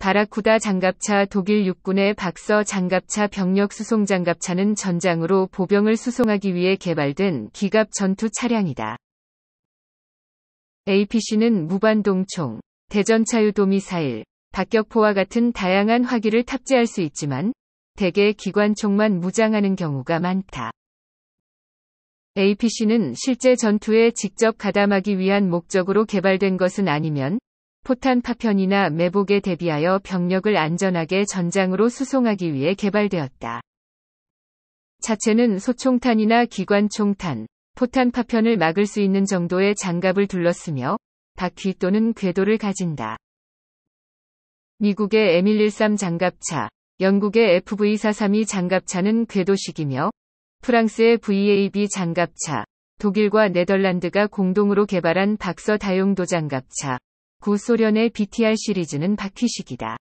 바라쿠다 장갑차 독일 육군의 박서 장갑차 병력 수송 장갑차는 전장으로 보병을 수송하기 위해 개발된 기갑 전투 차량이다. APC는 무반동총, 대전차유도 미사일, 박격포와 같은 다양한 화기를 탑재할 수 있지만 대개 기관총만 무장하는 경우가 많다. APC는 실제 전투에 직접 가담하기 위한 목적으로 개발된 것은 아니면 포탄 파편이나 매복에 대비하여 병력을 안전하게 전장으로 수송하기 위해 개발되었다. 자체는 소총탄이나 기관총탄, 포탄 파편을 막을 수 있는 정도의 장갑을 둘렀으며 바퀴 또는 궤도를 가진다. 미국의 M113 장갑차, 영국의 FV432 장갑차는 궤도식이며 프랑스의 VAB 장갑차, 독일과 네덜란드가 공동으로 개발한 박서 다용도 장갑차, 구소련의 BTR 시리즈는 바퀴식이다.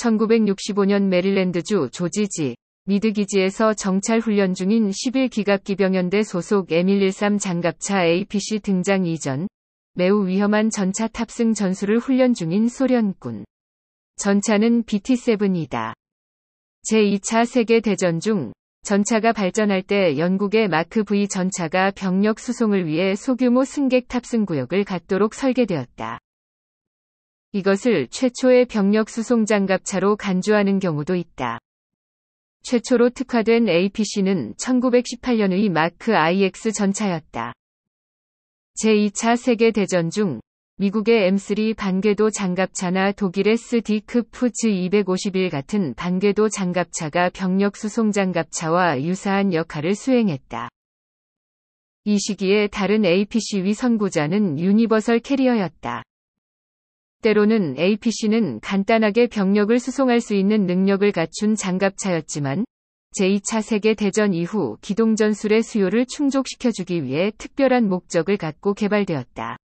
1965년 메릴랜드주 조지지, 미드기지에서 정찰 훈련 중인 11기갑기병연대 소속 M113 장갑차 APC 등장 이전, 매우 위험한 전차 탑승 전술을 훈련 중인 소련군. 전차는 BT-7이다. 제2차 세계대전 중 전차가 발전할 때 영국의 마크 V 전차가 병력 수송을 위해 소규모 승객 탑승 구역을 갖도록 설계되었다. 이것을 최초의 병력 수송 장갑차로 간주하는 경우도 있다. 최초로 특화된 APC는 1918년의 마크 IX 전차였다. 제2차 세계대전 중 미국의 M3 반궤도 장갑차나 독일의 s 디크푸즈251 같은 반궤도 장갑차가 병력 수송 장갑차와 유사한 역할을 수행했다. 이 시기에 다른 APC위 선구자는 유니버설 캐리어였다. 때로는 APC는 간단하게 병력을 수송할 수 있는 능력을 갖춘 장갑차였지만 제2차 세계대전 이후 기동전술의 수요를 충족시켜주기 위해 특별한 목적을 갖고 개발되었다.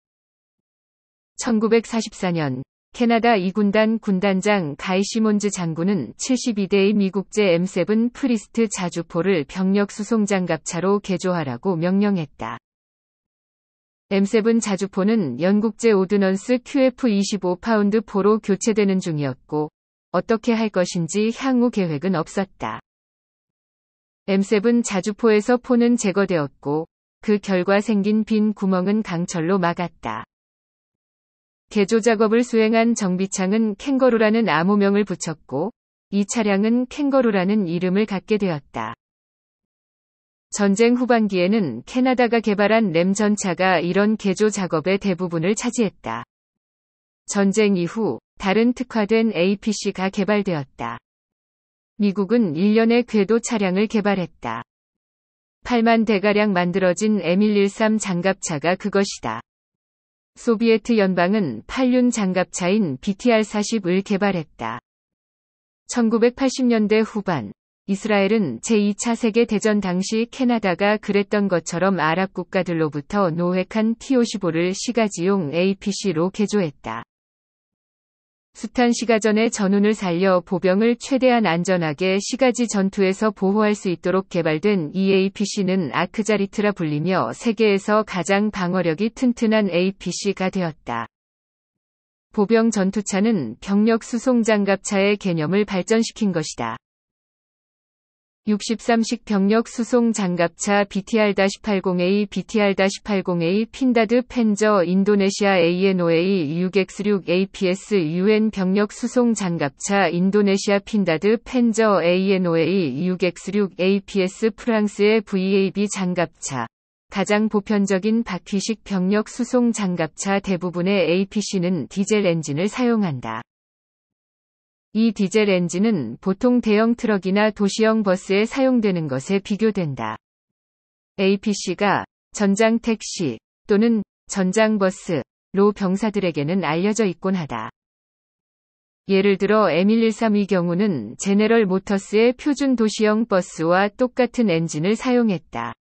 1944년 캐나다 2군단 군단장 가이 시몬즈 장군은 72대의 미국제 M7 프리스트 자주포를 병력 수송 장갑차로 개조하라고 명령했다. M7 자주포는 영국제 오드넌스 QF-25 파운드 포로 교체되는 중이었고 어떻게 할 것인지 향후 계획은 없었다. M7 자주포에서 포는 제거되었고 그 결과 생긴 빈 구멍은 강철로 막았다. 개조 작업을 수행한 정비창은 캥거루라는 암호명을 붙였고 이 차량은 캥거루라는 이름을 갖게 되었다. 전쟁 후반기에는 캐나다가 개발한 램 전차가 이런 개조 작업의 대부분을 차지했다. 전쟁 이후 다른 특화된 APC가 개발되었다. 미국은 1년에 궤도 차량을 개발했다. 8만 대가량 만들어진 M113 장갑차가 그것이다. 소비에트 연방은 8륜 장갑차인 BTR-40을 개발했다. 1980년대 후반, 이스라엘은 제2차 세계대전 당시 캐나다가 그랬던 것처럼 아랍 국가들로부터 노획한 T-55를 시가지용 APC로 개조했다. 스탄 시가 전에 전운을 살려 보병을 최대한 안전하게 시가지 전투에서 보호할 수 있도록 개발된 EAPC는 아크자리트라 불리며 세계에서 가장 방어력이 튼튼한 APC가 되었다. 보병 전투차는 병력 수송 장갑차의 개념을 발전시킨 것이다. 63식 병력 수송 장갑차 BTR-80A, BTR-80A, 핀다드 펜저, 인도네시아 ANOA, 6X6 APS, UN 병력 수송 장갑차, 인도네시아 핀다드 펜저 ANOA, 6X6 APS, 프랑스의 VAB 장갑차. 가장 보편적인 바퀴식 병력 수송 장갑차 대부분의 APC는 디젤 엔진을 사용한다. 이 디젤 엔진은 보통 대형 트럭이나 도시형 버스에 사용되는 것에 비교된다. APC가 전장 택시 또는 전장 버스로 병사들에게는 알려져 있곤 하다. 예를 들어 M113의 경우는 제네럴 모터스의 표준 도시형 버스와 똑같은 엔진을 사용했다.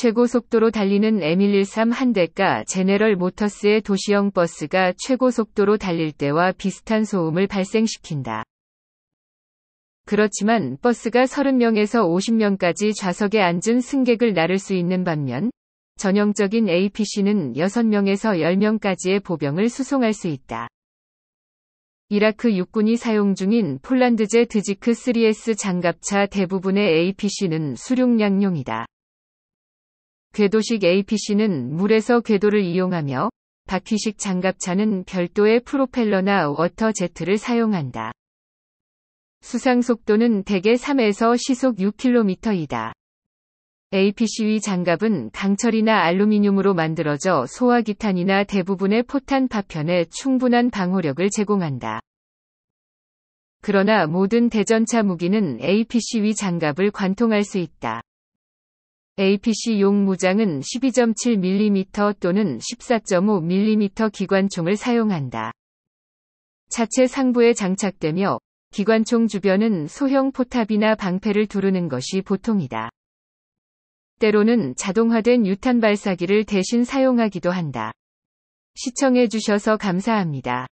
최고 속도로 달리는 M113 한 대가 제네럴 모터스의 도시형 버스가 최고 속도로 달릴 때와 비슷한 소음을 발생시킨다. 그렇지만 버스가 30명에서 50명까지 좌석에 앉은 승객을 나를 수 있는 반면 전형적인 APC는 6명에서 10명까지의 보병을 수송할 수 있다. 이라크 육군이 사용 중인 폴란드제 드지크 3S 장갑차 대부분의 APC는 수륙량용이다. 궤도식 APC는 물에서 궤도를 이용하며 바퀴식 장갑차는 별도의 프로펠러나 워터제트를 사용한다. 수상 속도는 대개 3에서 시속 6km이다. APC위 장갑은 강철이나 알루미늄으로 만들어져 소화기탄이나 대부분의 포탄 파편에 충분한 방호력을 제공한다. 그러나 모든 대전차 무기는 APC위 장갑을 관통할 수 있다. APC 용 무장은 12.7mm 또는 14.5mm 기관총을 사용한다. 자체 상부에 장착되며 기관총 주변은 소형 포탑이나 방패를 두르는 것이 보통이다. 때로는 자동화된 유탄 발사기를 대신 사용하기도 한다. 시청해주셔서 감사합니다.